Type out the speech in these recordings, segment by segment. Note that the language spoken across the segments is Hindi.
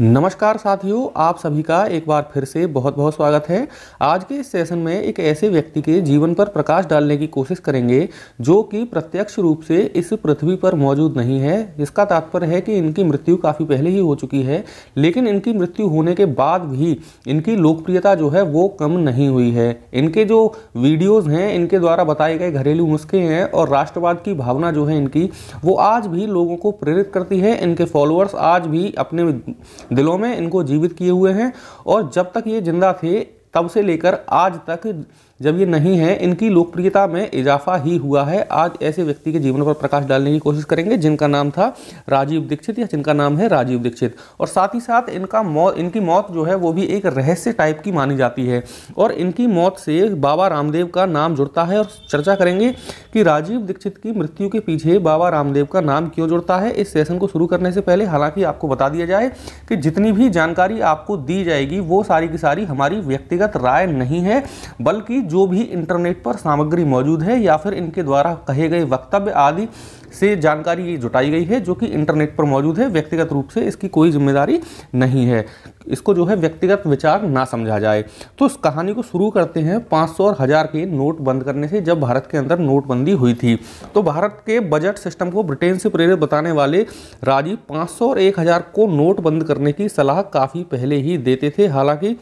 नमस्कार साथियों आप सभी का एक बार फिर से बहुत बहुत स्वागत है आज के इस सेशन में एक ऐसे व्यक्ति के जीवन पर प्रकाश डालने की कोशिश करेंगे जो कि प्रत्यक्ष रूप से इस पृथ्वी पर मौजूद नहीं है इसका तात्पर्य है कि इनकी मृत्यु काफ़ी पहले ही हो चुकी है लेकिन इनकी मृत्यु होने के बाद भी इनकी लोकप्रियता जो है वो कम नहीं हुई है इनके जो वीडियोज़ हैं इनके द्वारा बताए गए घरेलू नुस्खे हैं और राष्ट्रवाद की भावना जो है इनकी वो आज भी लोगों को प्रेरित करती है इनके फॉलोअर्स आज भी अपने दिलों में इनको जीवित किए हुए हैं और जब तक ये जिंदा थे तब से लेकर आज तक जब ये नहीं है इनकी लोकप्रियता में इजाफा ही हुआ है आज ऐसे व्यक्ति के जीवन पर प्रकाश डालने की कोशिश करेंगे जिनका नाम था राजीव दीक्षित या जिनका नाम है राजीव दीक्षित और साथ ही साथ इनका मौत इनकी मौत जो है वो भी एक रहस्य टाइप की मानी जाती है और इनकी मौत से बाबा रामदेव का नाम जुड़ता है और चर्चा करेंगे कि राजीव दीक्षित की मृत्यु के पीछे बाबा रामदेव का नाम क्यों जुड़ता है इस सेशन को शुरू करने से पहले हालांकि आपको बता दिया जाए कि जितनी भी जानकारी आपको दी जाएगी वो सारी की सारी हमारी व्यक्तिगत राय नहीं है बल्कि जो भी इंटरनेट पर सामग्री मौजूद है या फिर इनके द्वारा कहे गए वक्तव्य आदि से जानकारी ये जुटाई गई है जो कि इंटरनेट पर मौजूद है व्यक्तिगत रूप से इसकी कोई जिम्मेदारी नहीं है इसको जो है व्यक्तिगत विचार ना समझा जाए तो इस कहानी को शुरू करते हैं 500 और हज़ार के नोट बंद करने से जब भारत के अंदर नोटबंदी हुई थी तो भारत के बजट सिस्टम को ब्रिटेन से प्रेरित बताने वाले राजीव पाँच और एक को नोट बंद करने की सलाह काफ़ी पहले ही देते थे हालांकि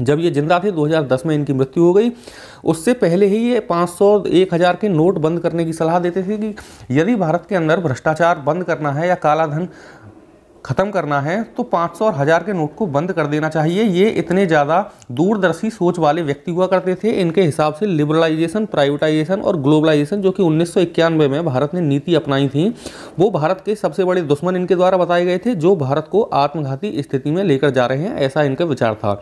जब ये जिंदा थे 2010 में इनकी मृत्यु हो गई उससे पहले ही ये 500 1000 के नोट बंद करने की सलाह देते थे कि यदि भारत के अंदर भ्रष्टाचार बंद करना है या काला धन ख़त्म करना है तो 500 और हज़ार के नोट को बंद कर देना चाहिए ये इतने ज़्यादा दूरदर्शी सोच वाले व्यक्ति हुआ करते थे इनके हिसाब से लिबरलाइजेशन प्राइवेटाइजेशन और ग्लोबलाइजेशन जो कि उन्नीस में भारत ने नीति अपनाई थी वो भारत के सबसे बड़े दुश्मन इनके द्वारा बताए गए थे जो भारत को आत्मघाती स्थिति में लेकर जा रहे हैं ऐसा इनका विचार था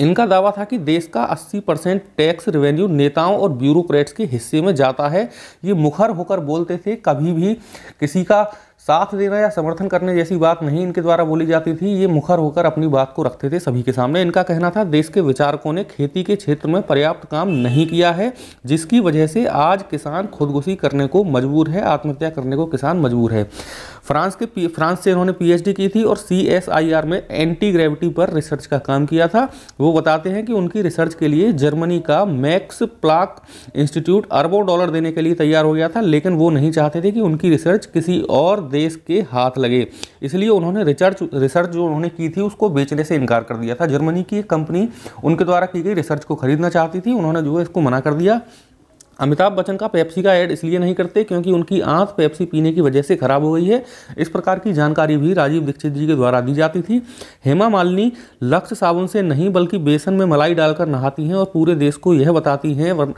इनका दावा था कि देश का 80 परसेंट टैक्स रेवेन्यू नेताओं और ब्यूरोक्रेट्स के हिस्से में जाता है ये मुखर होकर बोलते थे कभी भी किसी का साथ देना या समर्थन करने जैसी बात नहीं इनके द्वारा बोली जाती थी ये मुखर होकर अपनी बात को रखते थे सभी के सामने इनका कहना था देश के विचारकों ने खेती के क्षेत्र में पर्याप्त काम नहीं किया है जिसकी वजह से आज किसान खुदकुशी करने को मजबूर है आत्महत्या करने को किसान मजबूर है फ्रांस के फ्रांस से इन्होंने पीएचडी की थी और सीएसआईआर में एंटी ग्रेविटी पर रिसर्च का काम किया था वो बताते हैं कि उनकी रिसर्च के लिए जर्मनी का मैक्स प्लाक इंस्टीट्यूट अरबों डॉलर देने के लिए तैयार हो गया था लेकिन वो नहीं चाहते थे कि उनकी रिसर्च किसी और देश के हाथ लगे इसलिए उन्होंने रिसर्च रिसर्च जो उन्होंने की थी उसको बेचने से इनकार कर दिया था जर्मनी की एक कंपनी उनके द्वारा की गई रिसर्च को खरीदना चाहती थी उन्होंने जो है इसको मना कर दिया अमिताभ बच्चन का पेप्सी का ऐड इसलिए नहीं करते क्योंकि उनकी आंख पेप्सी पीने की वजह से खराब हो गई है इस प्रकार की जानकारी भी राजीव दीक्षित जी के द्वारा दी जाती थी हेमा मालिनी लक्ष्य साबुन से नहीं बल्कि बेसन में मलाई डालकर नहाती हैं और पूरे देश को यह बताती हैं वर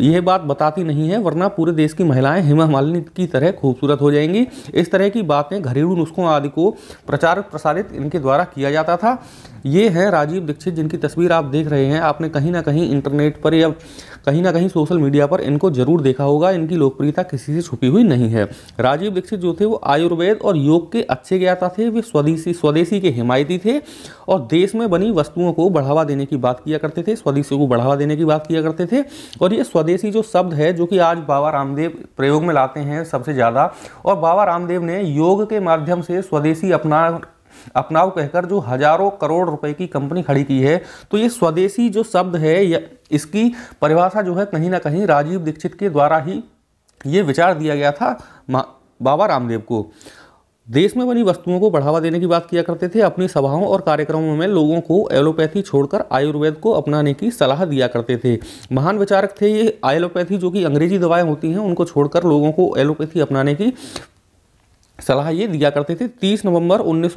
यह बात बताती नहीं है वरना पूरे देश की महिलाएं हेमा मालिनी की तरह खूबसूरत हो जाएंगी इस तरह की बातें घरेलू नुस्खों आदि को प्रचार प्रसारित इनके द्वारा किया जाता था ये है राजीव दीक्षित जिनकी तस्वीर आप देख रहे हैं आपने कहीं ना कहीं इंटरनेट पर या कहीं ना कहीं सोशल मीडिया पर इनको जरूर देखा होगा इनकी लोकप्रियता किसी से छुपी हुई नहीं है राजीव दीक्षित जो थे वो आयुर्वेद और योग के अच्छे ज्ञाता थे वे स्वदेशी स्वदेशी के हिमायती थे और देश में बनी वस्तुओं को बढ़ावा देने की बात किया करते थे स्वदेशी को बढ़ावा देने की बात किया करते थे और ये स्वदेशी जो शब्द है जो कि आज बाबा रामदेव प्रयोग में लाते हैं सबसे ज़्यादा और बाबा रामदेव ने योग के माध्यम से स्वदेशी अपना अपनाव कहकर जो हजारों करोड़ रुपए की कंपनी खड़ी की है तो ये स्वदेशी जो शब्द है इसकी परिभाषा जो है कहीं ना कहीं राजीव दीक्षित के द्वारा ही ये विचार दिया गया था बाबा रामदेव को देश में बनी वस्तुओं को बढ़ावा देने की बात किया करते थे अपनी सभाओं और कार्यक्रमों में लोगों को एलोपैथी छोड़कर आयुर्वेद को अपनाने की सलाह दिया करते थे महान विचारक थे ये एलोपैथी जो कि अंग्रेजी दवाएं होती हैं उनको छोड़कर लोगों को एलोपैथी अपनाने की सलाह ये दिया करते थे 30 नवंबर उन्नीस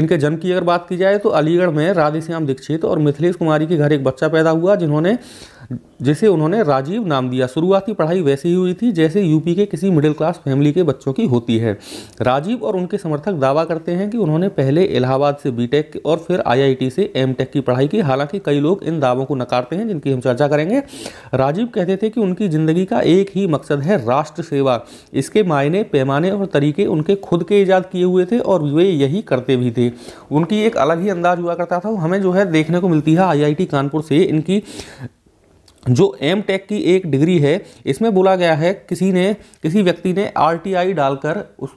इनके जन्म की अगर बात की जाए तो अलीगढ़ में राधेश्याम दीक्षित और मिथिलेश कुमारी के घर एक बच्चा पैदा हुआ जिन्होंने जिसे उन्होंने राजीव नाम दिया शुरुआती पढ़ाई वैसे ही हुई थी जैसे यूपी के किसी मिडिल क्लास फैमिली के बच्चों की होती है राजीव और उनके समर्थक दावा करते हैं कि उन्होंने पहले इलाहाबाद से बीटेक और फिर आईआईटी से एमटेक की पढ़ाई की हालांकि कई लोग इन दावों को नकारते हैं जिनकी हम चर्चा करेंगे राजीव कहते थे कि उनकी ज़िंदगी का एक ही मकसद है राष्ट्र सेवा इसके मायने पैमाने और तरीके उनके खुद के ईजाद किए हुए थे और वे यही करते भी थे उनकी एक अलग ही अंदाज हुआ करता था हमें जो है देखने को मिलती है आईआईटी कानपुर से इनकी जो एम टेक की एक डिग्री है इसमें बोला गया है किसी ने किसी व्यक्ति ने आरटीआई डालकर उस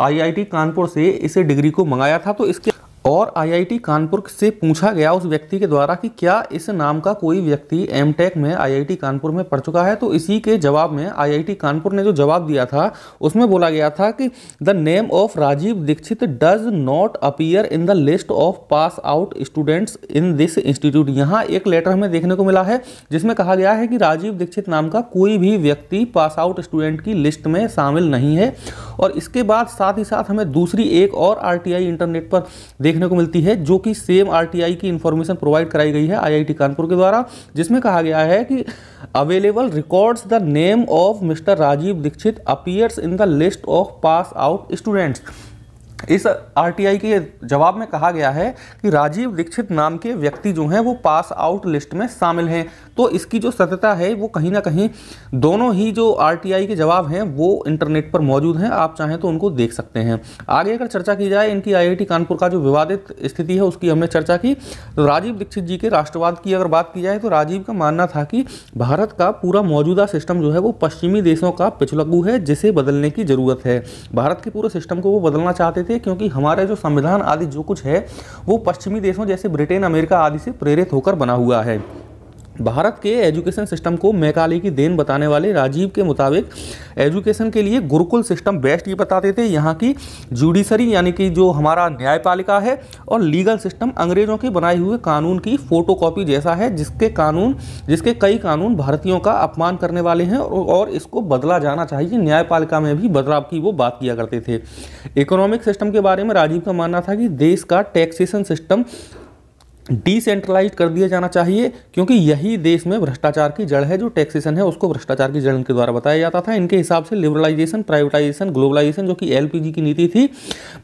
आईआईटी कानपुर से इसे डिग्री को मंगाया था तो इसके और आईआईटी कानपुर से पूछा गया उस व्यक्ति के द्वारा कि क्या इस नाम का कोई व्यक्ति एमटेक में आईआईटी कानपुर में पढ़ चुका है तो इसी के जवाब में आईआईटी कानपुर ने जो जवाब दिया था उसमें बोला गया था कि the name of Rajiv Dixit does not appear in the list of pass out students in this institute यहाँ एक लेटर हमें देखने को मिला है जिसमें कहा गया है कि राजीव दीक्षित नाम का कोई भी व्यक्ति पास आउट स्टूडेंट की लिस्ट में शामिल नहीं है और इसके बाद साथ ही साथ हमें दूसरी एक और आर इंटरनेट पर देखने को मिलती है जो कि सेम आर की इन्फॉर्मेशन प्रोवाइड कराई गई है आई कानपुर के द्वारा जिसमें कहा गया है कि available records the name of mister Rajiv Dixit appears in the list of pass out students इस आरटीआई के जवाब में कहा गया है कि राजीव दीक्षित नाम के व्यक्ति जो हैं वो पास आउट लिस्ट में शामिल हैं तो इसकी जो सत्यता है वो कहीं ना कहीं दोनों ही जो आरटीआई के जवाब हैं वो इंटरनेट पर मौजूद हैं आप चाहें तो उनको देख सकते हैं आगे अगर चर्चा की जाए इनकी आईआईटी कानपुर का जो विवादित स्थिति है उसकी हमने चर्चा की तो राजीव दीक्षित जी के राष्ट्रवाद की अगर बात की जाए तो राजीव का मानना था कि भारत का पूरा मौजूदा सिस्टम जो है वो पश्चिमी देशों का पिछलगू है जिसे बदलने की ज़रूरत है भारत के पूरे सिस्टम को वो बदलना चाहते थे क्योंकि हमारा जो संविधान आदि जो कुछ है वो पश्चिमी देशों जैसे ब्रिटेन अमेरिका आदि से प्रेरित होकर बना हुआ है भारत के एजुकेशन सिस्टम को मैकाले की देन बताने वाले राजीव के मुताबिक एजुकेशन के लिए गुरुकुल सिस्टम बेस्ट ये बताते थे यहाँ की जुडिशरी यानी कि जो हमारा न्यायपालिका है और लीगल सिस्टम अंग्रेज़ों के बनाए हुए कानून की फ़ोटोकॉपी जैसा है जिसके कानून जिसके कई कानून भारतीयों का अपमान करने वाले हैं और इसको बदला जाना चाहिए न्यायपालिका में भी बदलाव की वो बात किया करते थे इकोनॉमिक सिस्टम के बारे में राजीव का मानना था कि देश का टैक्सेशन सिस्टम डिसेंट्रलाइज कर दिया जाना चाहिए क्योंकि यही देश में भ्रष्टाचार की जड़ है जो टैक्सेशन है उसको भ्रष्टाचार की जड़ के द्वारा बताया जाता था इनके हिसाब से लिबरलाइजेशन प्राइवेटाइजेशन ग्लोबलाइजेशन जो कि एलपीजी की नीति थी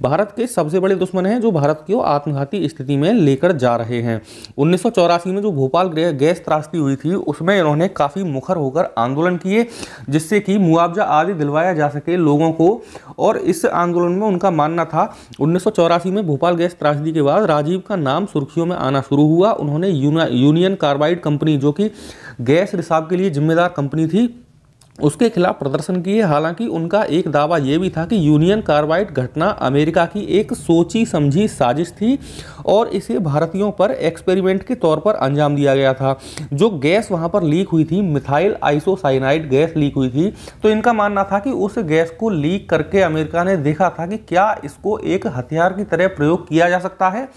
भारत के सबसे बड़े दुश्मन हैं जो भारत की आत्मघाती स्थिति में लेकर जा रहे हैं उन्नीस में जो भोपाल गैस त्रासदी हुई थी उसमें इन्होंने काफ़ी मुखर होकर आंदोलन किए जिससे कि मुआवजा आदि दिलवाया जा सके लोगों को और इस आंदोलन में उनका मानना था उन्नीस में भोपाल गैस त्रासदी के बाद राजीव का नाम सुर्खियों में आना शुरू हुआ उन्होंने यूनियन कार्बाइड कंपनी जो कि गैस रिसाव के लिए जिम्मेदार कंपनी थी उसके खिलाफ प्रदर्शन किए हालांकि उनका एक दावा यह भी था कि यूनियन कार्बाइड घटना अमेरिका की एक सोची समझी साजिश थी और इसे भारतीयों पर एक्सपेरिमेंट के तौर पर अंजाम दिया गया था जो गैस वहां पर लीक हुई थी मिथाइल आइसोसाइनाइड गैस लीक हुई थी तो इनका मानना था कि उस गैस को लीक करके अमेरिका ने देखा था कि क्या इसको एक हथियार की तरह प्रयोग किया जा सकता है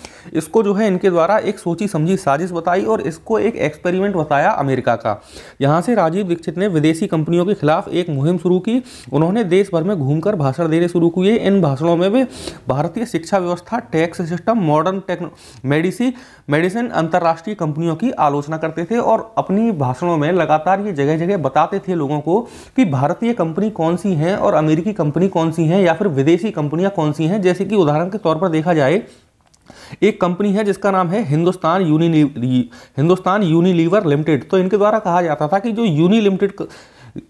इसको जो है इनके द्वारा एक सोची समझी साजिश बताई और इसको एक एक्सपेरिमेंट बताया अमेरिका का यहाँ से राजीव दीक्षित ने विदेशी कंपनियों के खिलाफ एक मुहिम शुरू की उन्होंने देश भर में घूमकर भाषण देने शुरू किए इन भाषणों में भी भारतीय शिक्षा व्यवस्था टैक्स सिस्टम मॉडर्न मेडिसी मेडिसिन अंतर्राष्ट्रीय कंपनियों की आलोचना करते थे और अपनी भाषणों में लगातार ये जगह जगह बताते थे लोगों को कि भारतीय कंपनी कौन सी हैं और अमेरिकी कंपनी कौन सी हैं या फिर विदेशी कंपनियां कौन सी हैं जैसे कि उदाहरण के तौर पर देखा जाए एक कंपनी है जिसका नाम है हिंदुस्तान यूनि हिंदुस्तान यूनिलीवर लिमिटेड तो इनके द्वारा कहा जाता था कि जो यूनि लिमिटेड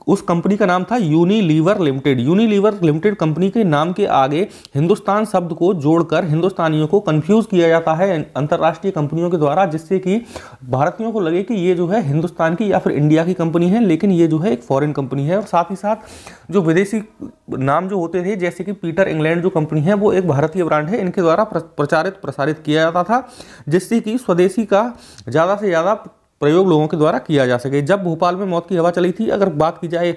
उस कंपनी का नाम था Unilever limited Unilever limited company के नाम के आगे हिंदुस्तान शब्द को जोड़कर हिंदुस्तानियों को कंफ्यूज किया जाता है अंतर्राष्ट्रीय कंपनियों के द्वारा जिससे कि भारतीयों को लगे कि ये जो है हिंदुस्तान की या फिर इंडिया की कंपनी है लेकिन ये जो है एक फॉरेन कंपनी है और साथ ही साथ जो विदेशी नाम जो होते थे जैसे कि पीटर इंग्लैंड जो कंपनी है वो एक भारतीय ब्रांड है इनके द्वारा प्रचारित प्रसारित किया जाता था जिससे कि स्वदेशी का ज़्यादा से ज़्यादा प्रयोग लोगों के द्वारा किया जा सके जब भोपाल में मौत की हवा चली थी अगर बात की जाए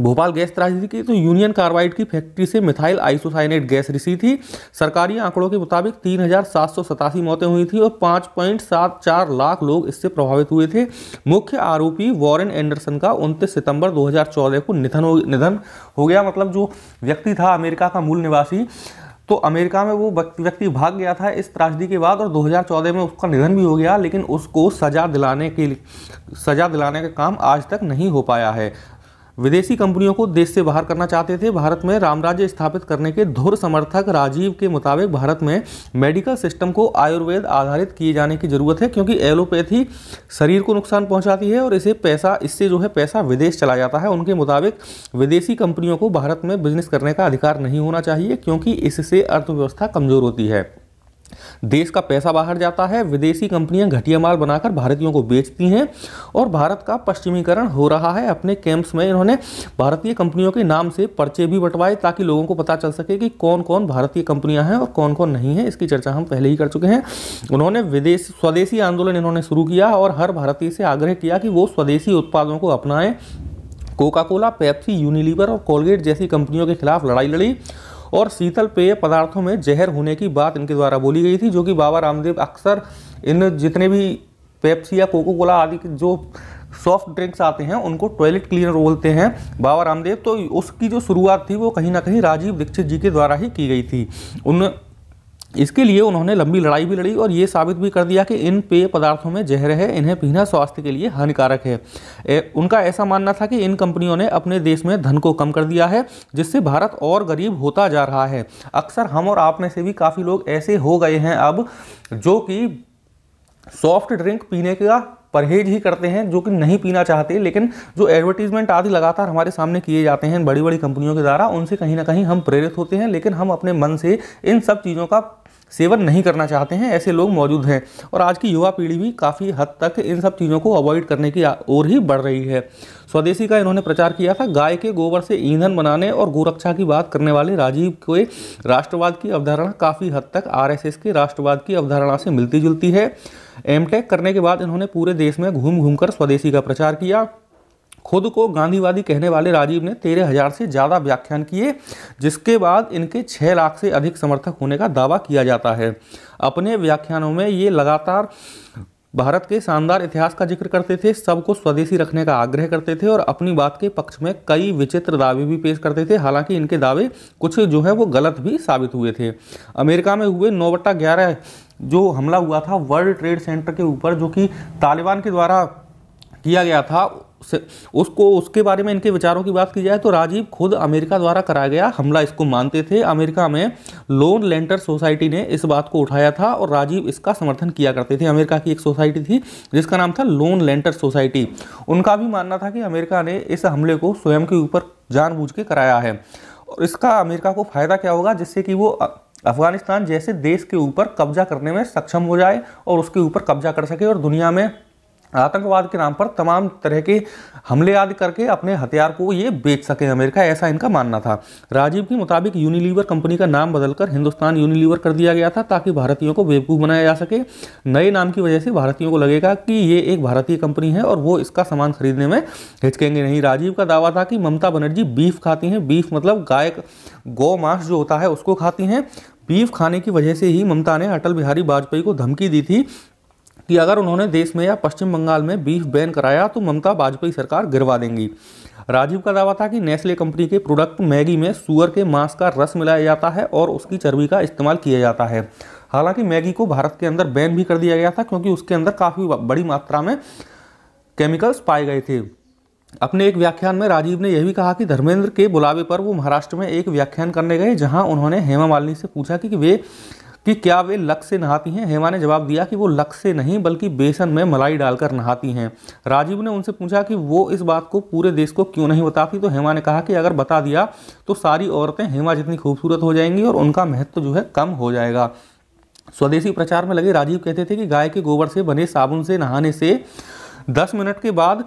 भोपाल गैस त्रासदी की तो यूनियन कार्बाइड की फैक्ट्री से मिथाइल आइसोसाइनेट गैस रिसी थी सरकारी आंकड़ों के मुताबिक तीन हजार मौतें हुई थी और 5.74 पॉइंट सात चार लाख लोग इससे प्रभावित हुए थे मुख्य आरोपी वॉरेन एंडरसन का उनतीस सितंबर 2014 को निधन हो निधन हो गया मतलब जो व्यक्ति था अमेरिका का मूल निवासी तो अमेरिका में वो व्यक्ति भाग गया था इस त्रासदी के बाद और 2014 में उसका निधन भी हो गया लेकिन उसको सज़ा दिलाने के सज़ा दिलाने का काम आज तक नहीं हो पाया है विदेशी कंपनियों को देश से बाहर करना चाहते थे भारत में रामराज्य स्थापित करने के धुर समर्थक राजीव के मुताबिक भारत में मेडिकल सिस्टम को आयुर्वेद आधारित किए जाने की ज़रूरत है क्योंकि एलोपैथी शरीर को नुकसान पहुंचाती है और इसे पैसा इससे जो है पैसा विदेश चला जाता है उनके मुताबिक विदेशी कंपनियों को भारत में बिजनेस करने का अधिकार नहीं होना चाहिए क्योंकि इससे अर्थव्यवस्था कमज़ोर होती है देश का पैसा बाहर जाता है विदेशी कंपनियां घटिया माल बनाकर भारतीयों को बेचती हैं और भारत का पश्चिमीकरण हो रहा है अपने कैंप्स में इन्होंने भारतीय कंपनियों के नाम से पर्चे भी बंटवाए ताकि लोगों को पता चल सके कि कौन कौन भारतीय कंपनियां हैं और कौन कौन नहीं है इसकी चर्चा हम पहले ही कर चुके हैं उन्होंने विदेश स्वदेशी आंदोलन इन्होंने शुरू किया और हर भारतीय से आग्रह किया कि वो स्वदेशी उत्पादों को अपनाएं कोका कोला पैप्सी यूनिलीवर और कोलगेट जैसी कंपनियों के खिलाफ लड़ाई लड़ी और शीतल पेय पदार्थों में जहर होने की बात इनके द्वारा बोली गई थी जो कि बाबा रामदेव अक्सर इन जितने भी पेप्सी या कोको कोला आदि के जो सॉफ्ट ड्रिंक्स आते हैं उनको टॉयलेट क्लीनर बोलते हैं बाबा रामदेव तो उसकी जो शुरुआत थी वो कहीं ना कहीं राजीव दीक्षित जी के द्वारा ही की गई थी उन इसके लिए उन्होंने लंबी लड़ाई भी लड़ी और ये साबित भी कर दिया कि इन पेय पदार्थों में जहर है इन्हें पीना स्वास्थ्य के लिए हानिकारक है ए, उनका ऐसा मानना था कि इन कंपनियों ने अपने देश में धन को कम कर दिया है जिससे भारत और गरीब होता जा रहा है अक्सर हम और आप में से भी काफ़ी लोग ऐसे हो गए हैं अब जो कि सॉफ्ट ड्रिंक पीने का परहेज ही करते हैं जो कि नहीं पीना चाहते लेकिन जो एडवर्टीजमेंट आदि लगातार हमारे सामने किए जाते हैं बड़ी बड़ी कंपनियों के द्वारा उनसे कहीं ना कहीं हम प्रेरित होते हैं लेकिन हम अपने मन से इन सब चीज़ों का सेवन नहीं करना चाहते हैं ऐसे लोग मौजूद हैं और आज की युवा पीढ़ी भी काफ़ी हद तक इन सब चीज़ों को अवॉइड करने की ओर ही बढ़ रही है स्वदेशी का इन्होंने प्रचार किया था गाय के गोबर से ईंधन बनाने और गोरक्षा की बात करने वाले राजीव के राष्ट्रवाद की अवधारणा काफ़ी हद तक आरएसएस के राष्ट्रवाद की अवधारणा से मिलती जुलती है एमटेक करने के बाद इन्होंने पूरे देश में घूम घूम कर स्वदेशी का प्रचार किया खुद को गांधीवादी कहने वाले राजीव ने तेरह हजार से ज़्यादा व्याख्यान किए जिसके बाद इनके छः लाख से अधिक समर्थक होने का दावा किया जाता है अपने व्याख्यानों में ये लगातार भारत के शानदार इतिहास का जिक्र करते थे सबको स्वदेशी रखने का आग्रह करते थे और अपनी बात के पक्ष में कई विचित्र दावे भी पेश करते थे हालांकि इनके दावे कुछ जो है वो गलत भी साबित हुए थे अमेरिका में हुए नौ ग्यारह जो हमला हुआ था वर्ल्ड ट्रेड सेंटर के ऊपर जो कि तालिबान के द्वारा किया गया था उसको उसके बारे में इनके विचारों की बात की जाए तो राजीव खुद अमेरिका द्वारा कराया गया हमला इसको मानते थे अमेरिका में लोन लेंटर सोसाइटी ने इस बात को उठाया था और राजीव इसका समर्थन किया करते थे अमेरिका की एक सोसाइटी थी जिसका नाम था लोन लेंटर सोसाइटी उनका भी मानना था कि अमेरिका ने इस हमले को स्वयं के ऊपर जानबूझ के कराया है और इसका अमेरिका को फ़ायदा क्या होगा जिससे कि वो अफगानिस्तान जैसे देश के ऊपर कब्जा करने में सक्षम हो जाए और उसके ऊपर कब्जा कर सके और दुनिया में आतंकवाद के नाम पर तमाम तरह के हमले आदि करके अपने हथियार को ये बेच सके अमेरिका ऐसा इनका मानना था राजीव के मुताबिक यूनिलीवर कंपनी का नाम बदलकर हिंदुस्तान यूनिलीवर कर दिया गया था ताकि भारतीयों को बेवकूफ़ बनाया जा सके नए नाम की वजह से भारतीयों को लगेगा कि ये एक भारतीय कंपनी है और वो इसका सामान खरीदने में हिचकेंगे नहीं राजीव का दावा था कि ममता बनर्जी बीफ खाती हैं बीफ मतलब गाय गौ मांस जो होता है उसको खाती हैं बीफ खाने की वजह से ही ममता ने अटल बिहारी वाजपेयी को धमकी दी थी कि अगर उन्होंने देश में या पश्चिम बंगाल में बीफ बैन कराया तो ममता वाजपेयी सरकार गिरवा देंगी राजीव का दावा था कि नेस्ले कंपनी के प्रोडक्ट मैगी में सुअर के मांस का रस मिलाया जाता है और उसकी चर्बी का इस्तेमाल किया जाता है हालांकि मैगी को भारत के अंदर बैन भी कर दिया गया था क्योंकि उसके अंदर काफ़ी बड़ी मात्रा में केमिकल्स पाए गए थे अपने एक व्याख्यान में राजीव ने यह भी कहा कि धर्मेंद्र के बुलावे पर वो महाराष्ट्र में एक व्याख्यान करने गए जहां उन्होंने हेमा मालिनी से पूछा कि, कि वे कि क्या वे लक से नहाती हैं हेमा ने जवाब दिया कि वो लक से नहीं बल्कि बेसन में मलाई डालकर नहाती हैं राजीव ने उनसे पूछा कि वो इस बात को पूरे देश को क्यों नहीं बताती तो हेमा ने कहा कि अगर बता दिया तो सारी औरतें हेमा जितनी खूबसूरत हो जाएंगी और उनका महत्व जो है कम हो जाएगा स्वदेशी प्रचार में लगे राजीव कहते थे कि गाय के गोबर से बने साबुन से नहाने से दस मिनट के बाद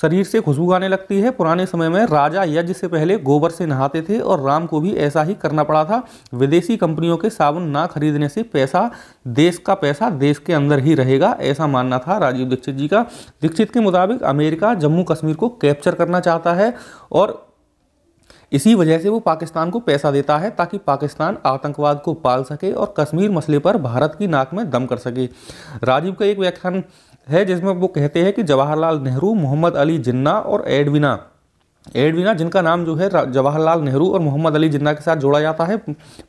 शरीर से खुशबू आने लगती है पुराने समय में राजा यज्ञ से पहले गोबर से नहाते थे और राम को भी ऐसा ही करना पड़ा था विदेशी कंपनियों के साबुन ना खरीदने से पैसा देश का पैसा देश के अंदर ही रहेगा ऐसा मानना था राजीव दीक्षित जी का दीक्षित के मुताबिक अमेरिका जम्मू कश्मीर को कैप्चर करना चाहता है और इसी वजह से वो पाकिस्तान को पैसा देता है ताकि पाकिस्तान आतंकवाद को पाल सके और कश्मीर मसले पर भारत की नाक में दम कर सके राजीव का एक व्याख्यान है जिसमें वो कहते हैं कि जवाहरलाल नेहरू मोहम्मद अली जिन्ना और एडविना एडविना जिनका नाम जो है जवाहरलाल नेहरू और मोहम्मद अली जिन्ना के साथ जोड़ा जाता है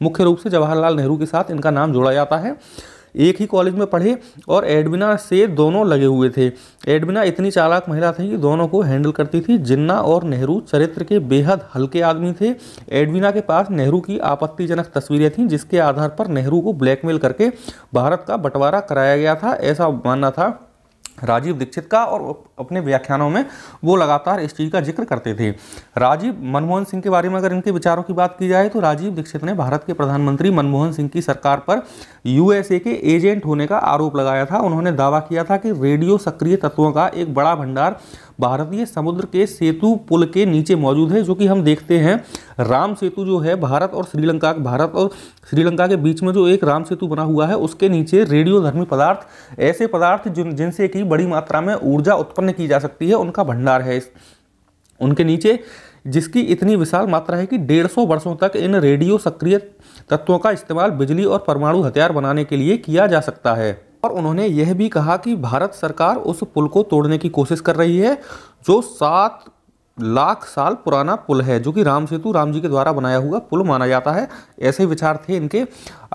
मुख्य रूप से जवाहरलाल नेहरू के साथ इनका नाम जोड़ा जाता है एक ही कॉलेज में पढ़े और एडविना से दोनों लगे हुए थे एडविना इतनी चालाक महिला थी कि दोनों को हैंडल करती थी जिन्ना और नेहरू चरित्र के बेहद हल्के आदमी थे एडविना के पास नेहरू की आपत्तिजनक तस्वीरें थीं जिसके आधार पर नेहरू को ब्लैकमेल करके भारत का बंटवारा कराया गया था ऐसा मानना था राजीव दीक्षित का और अपने व्याख्यानों में वो लगातार इस चीज़ का जिक्र करते थे राजीव मनमोहन सिंह के बारे में अगर इनके विचारों की बात की जाए तो राजीव दीक्षित ने भारत के प्रधानमंत्री मनमोहन सिंह की सरकार पर यूएसए के एजेंट होने का आरोप लगाया था उन्होंने दावा किया था कि रेडियो सक्रिय तत्वों का एक बड़ा भंडार भारतीय समुद्र के सेतु पुल के नीचे मौजूद है जो कि हम देखते हैं राम सेतु जो है भारत और श्रीलंका भारत और श्रीलंका के बीच में जो एक राम सेतु बना हुआ है उसके नीचे रेडियोधर्मी पदार्थ ऐसे पदार्थ जिन जिनसे कि बड़ी मात्रा में ऊर्जा उत्पन्न की जा सकती है उनका भंडार है उनके नीचे जिसकी इतनी विशाल मात्रा है कि 150 वर्षों तक इन रेडियो सक्रिय तत्वों का इस्तेमाल बिजली और परमाणु हथियार बनाने के लिए किया जा सकता है और उन्होंने यह भी कहा कि भारत सरकार उस पुल को तोड़ने की कोशिश कर रही है जो सात लाख साल पुराना पुल है जो कि राम सेतु राम जी के द्वारा बनाया हुआ पुल माना जाता है ऐसे विचार थे इनके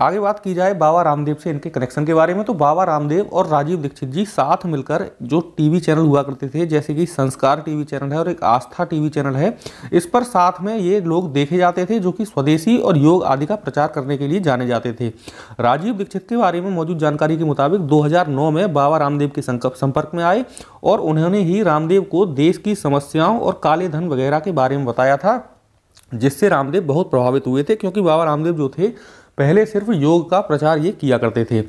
आगे बात की जाए बाबा रामदेव से इनके कनेक्शन के बारे में तो बाबा रामदेव और राजीव दीक्षित जी साथ मिलकर जो टीवी चैनल हुआ करते थे जैसे कि संस्कार टीवी चैनल है और एक आस्था टीवी चैनल है इस पर साथ में ये लोग देखे जाते थे जो कि स्वदेशी और योग आदि का प्रचार करने के लिए जाने जाते थे राजीव दीक्षित के बारे में मौजूद जानकारी के मुताबिक दो में बाबा रामदेव के संपर्क में आए और उन्होंने ही रामदेव को देश की समस्याओं और काले धन वगैरह के बारे में बताया था जिससे रामदेव बहुत प्रभावित हुए थे क्योंकि बाबा रामदेव जो थे पहले सिर्फ योग का प्रचार ये किया करते थे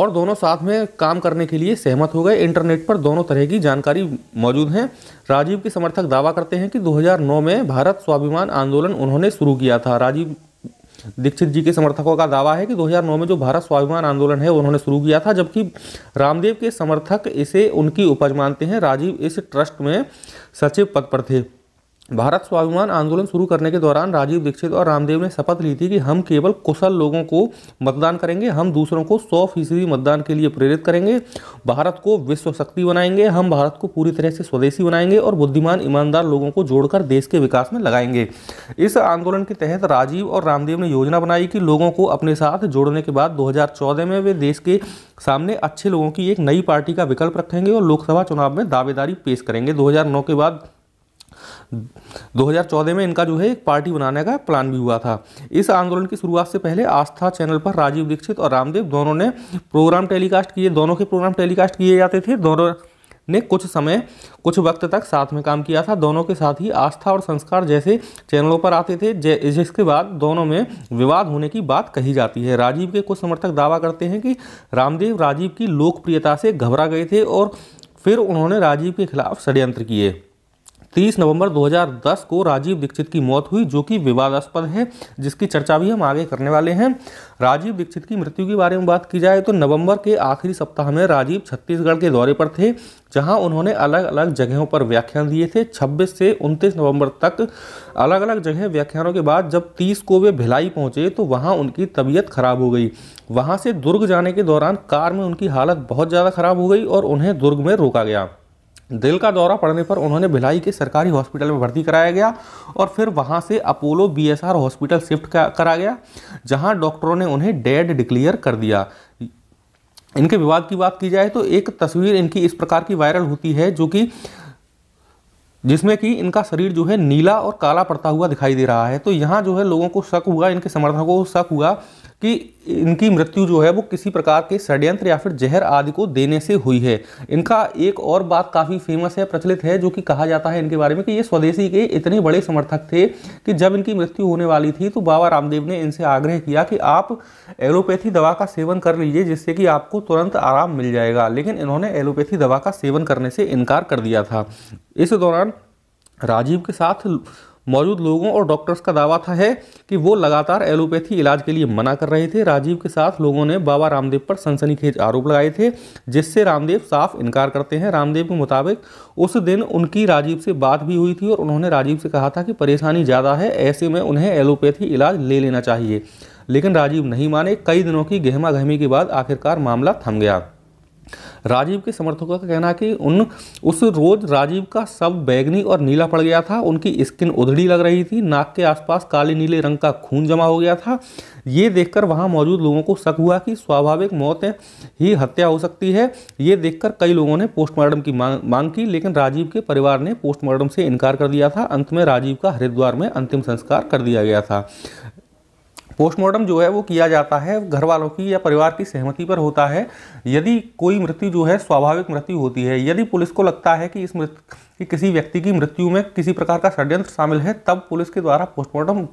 और दोनों साथ में काम करने के लिए सहमत हो गए इंटरनेट पर दोनों तरह की जानकारी मौजूद हैं राजीव के समर्थक दावा करते हैं कि 2009 में भारत स्वाभिमान आंदोलन उन्होंने शुरू किया था राजीव दीक्षित जी के समर्थकों का दावा है कि 2009 में जो भारत स्वाभिमान आंदोलन है उन्होंने शुरू किया था जबकि रामदेव के समर्थक इसे उनकी उपज मानते हैं राजीव इस ट्रस्ट में सचिव पद पर थे भारत स्वाभिमान आंदोलन शुरू करने के दौरान राजीव दीक्षित और रामदेव ने शपथ ली थी कि हम केवल कुशल लोगों को मतदान करेंगे हम दूसरों को सौ फीसदी मतदान के लिए प्रेरित करेंगे भारत को विश्व शक्ति बनाएंगे हम भारत को पूरी तरह से स्वदेशी बनाएंगे और बुद्धिमान ईमानदार लोगों को जोड़कर देश के विकास में लगाएंगे इस आंदोलन के तहत राजीव और रामदेव ने योजना बनाई कि लोगों को अपने साथ जोड़ने के बाद दो में वे देश के सामने अच्छे लोगों की एक नई पार्टी का विकल्प रखेंगे और लोकसभा चुनाव में दावेदारी पेश करेंगे दो के बाद 2014 में इनका जो है एक पार्टी बनाने का प्लान भी हुआ था इस आंदोलन की शुरुआत से पहले आस्था चैनल पर राजीव दीक्षित और रामदेव दोनों ने प्रोग्राम टेलीकास्ट किए दोनों के प्रोग्राम टेलीकास्ट किए जाते थे दोनों ने कुछ समय कुछ वक्त तक साथ में काम किया था दोनों के साथ ही आस्था और संस्कार जैसे चैनलों पर आते थे जिसके बाद दोनों में विवाद होने की बात कही जाती है राजीव के कुछ समर्थक दावा करते हैं कि रामदेव राजीव की लोकप्रियता से घबरा गए थे और फिर उन्होंने राजीव के खिलाफ षड्यंत्र किए 30 नवंबर 2010 को राजीव दीक्षित की मौत हुई जो कि विवादास्पद है जिसकी चर्चा भी हम आगे करने वाले हैं राजीव दीक्षित की मृत्यु के बारे में बात की जाए तो नवंबर के आखिरी सप्ताह में राजीव छत्तीसगढ़ के दौरे पर थे जहां उन्होंने अलग अलग जगहों पर व्याख्यान दिए थे 26 से 29 नवंबर तक अलग अलग जगह व्याख्यानों के बाद जब 30 को वे भिलाई पहुंचे तो वहां उनकी तबीयत खराब हो गई वहां से दुर्ग जाने के दौरान कार में उनकी हालत बहुत ज़्यादा खराब हो गई और उन्हें दुर्ग में रोका गया दिल का दौरा पड़ने पर उन्होंने भिलाई के सरकारी हॉस्पिटल में भर्ती कराया गया और फिर वहां से अपोलो बीएसआर हॉस्पिटल शिफ्ट करा गया जहां डॉक्टरों ने उन्हें डेड डिक्लेयर कर दिया इनके विवाद की बात की जाए तो एक तस्वीर इनकी इस प्रकार की वायरल होती है जो कि जिसमें कि इनका शरीर जो है नीला और काला पड़ता हुआ दिखाई दे रहा है तो यहाँ जो है लोगों को शक हुआ इनके समर्थकों को शक हुआ कि इनकी मृत्यु जो है वो किसी प्रकार के षड्यंत्र या फिर जहर आदि को देने से हुई है इनका एक और बात काफ़ी फेमस है प्रचलित है जो कि कहा जाता है इनके बारे में कि ये स्वदेशी के इतने बड़े समर्थक थे कि जब इनकी मृत्यु होने वाली थी तो बाबा रामदेव ने इनसे आग्रह किया कि आप एलोपैथी दवा का सेवन कर लीजिए जिससे कि आपको तुरंत आराम मिल जाएगा लेकिन इन्होंने एलोपैथी दवा का सेवन करने से इनकार कर दिया था इस दौरान राजीव के साथ मौजूद लोगों और डॉक्टर्स का दावा था है कि वो लगातार एलोपैथी इलाज के लिए मना कर रहे थे राजीव के साथ लोगों ने बाबा रामदेव पर सनसनीखेज आरोप लगाए थे जिससे रामदेव साफ इनकार करते हैं रामदेव के मुताबिक उस दिन उनकी राजीव से बात भी हुई थी और उन्होंने राजीव से कहा था कि परेशानी ज़्यादा है ऐसे में उन्हें एलोपैथी इलाज ले लेना चाहिए लेकिन राजीव नहीं माने कई दिनों की गहमा गहमी के बाद आखिरकार मामला थम गया राजीव के समर्थकों का कहना है कि उन उस रोज राजीव का सब बैगनी और नीला पड़ गया था उनकी स्किन उधड़ी लग रही थी नाक के आसपास काले नीले रंग का खून जमा हो गया था ये देखकर वहाँ मौजूद लोगों को शक हुआ कि स्वाभाविक मौत ही हत्या हो सकती है ये देखकर कई लोगों ने पोस्टमार्टम की मांग मांग की लेकिन राजीव के परिवार ने पोस्टमार्टम से इनकार कर दिया था अंत में राजीव का हरिद्वार में अंतिम संस्कार कर दिया गया था पोस्टमार्टम जो है वो किया जाता है घर वालों की या परिवार की सहमति पर होता है यदि कोई मृत्यु जो है स्वाभाविक मृत्यु होती है यदि पुलिस को लगता है कि इस मृत्यु कि किसी व्यक्ति की मृत्यु में किसी प्रकार का षड्यंत्र शामिल है तब पुलिस के द्वारा पोस्टमार्टम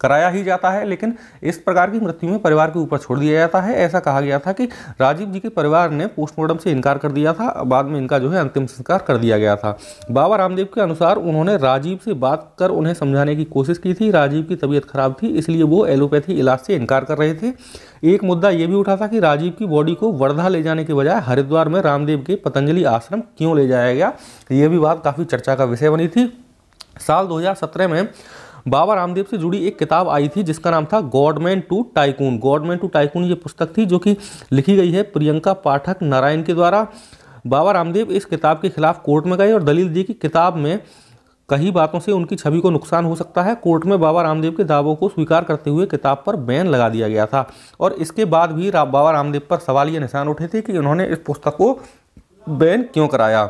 कराया ही जाता है लेकिन इस प्रकार की मृत्यु में परिवार के ऊपर छोड़ दिया जाता है ऐसा कहा गया था कि राजीव जी के परिवार ने पोस्टमार्टम से इनकार कर दिया था बाद में इनका जो है अंतिम संस्कार कर दिया गया था बाबा रामदेव के अनुसार उन्होंने राजीव से बात कर उन्हें समझाने की कोशिश की थी राजीव की तबीयत खराब थी इसलिए वो एलोपैथी इलाज से इनकार कर रहे थे एक मुद्दा ये भी उठा था कि राजीव की बॉडी को वर्धा ले जाने के बजाय हरिद्वार में रामदेव के पतंजलि आश्रम क्यों ले जाया गया ये भी बात काफ़ी चर्चा का विषय बनी थी साल दो में बाबा रामदेव से जुड़ी एक किताब आई थी जिसका नाम था godman to tycoon godman to tycoon ये पुस्तक थी जो कि लिखी गई है प्रियंका पाठक नारायण के द्वारा बाबा रामदेव इस किताब के खिलाफ कोर्ट में गए और दलील दी कि किताब में कई बातों से उनकी छवि को नुकसान हो सकता है कोर्ट में बाबा रामदेव के दावों को स्वीकार करते हुए किताब पर बैन लगा दिया गया था और इसके बाद भी बाबा रामदेव पर सवाल ये निशान उठे थे कि उन्होंने इस पुस्तक को बैन क्यों कराया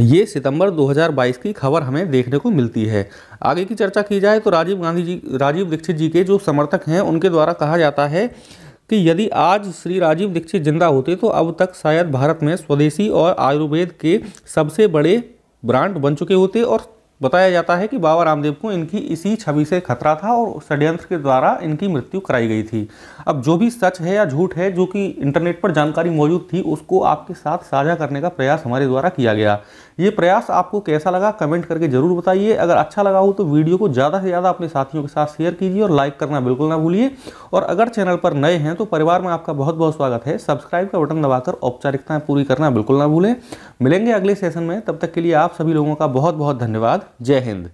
ये सितंबर 2022 की खबर हमें देखने को मिलती है आगे की चर्चा की जाए तो राजीव गांधी जी राजीव दीक्षित जी के जो समर्थक हैं उनके द्वारा कहा जाता है कि यदि आज श्री राजीव दीक्षित जिंदा होते तो अब तक शायद भारत में स्वदेशी और आयुर्वेद के सबसे बड़े ब्रांड बन चुके होते और बताया जाता है कि बाबा रामदेव को इनकी इसी छवि से खतरा था और षड्यंत्र के द्वारा इनकी मृत्यु कराई गई थी अब जो भी सच है या झूठ है जो कि इंटरनेट पर जानकारी मौजूद थी उसको आपके साथ साझा करने का प्रयास हमारे द्वारा किया गया ये प्रयास आपको कैसा लगा कमेंट करके ज़रूर बताइए अगर अच्छा लगा हो तो वीडियो को ज़्यादा से ज़्यादा अपने साथियों के साथ शेयर कीजिए और लाइक करना बिल्कुल ना भूलिए और अगर चैनल पर नए हैं तो परिवार में आपका बहुत बहुत स्वागत है सब्सक्राइब का बटन दबाकर औपचारिकताएँ पूरी करना बिल्कुल ना भूलें मिलेंगे अगले सेशन में तब तक के लिए आप सभी लोगों का बहुत बहुत धन्यवाद जय हिंद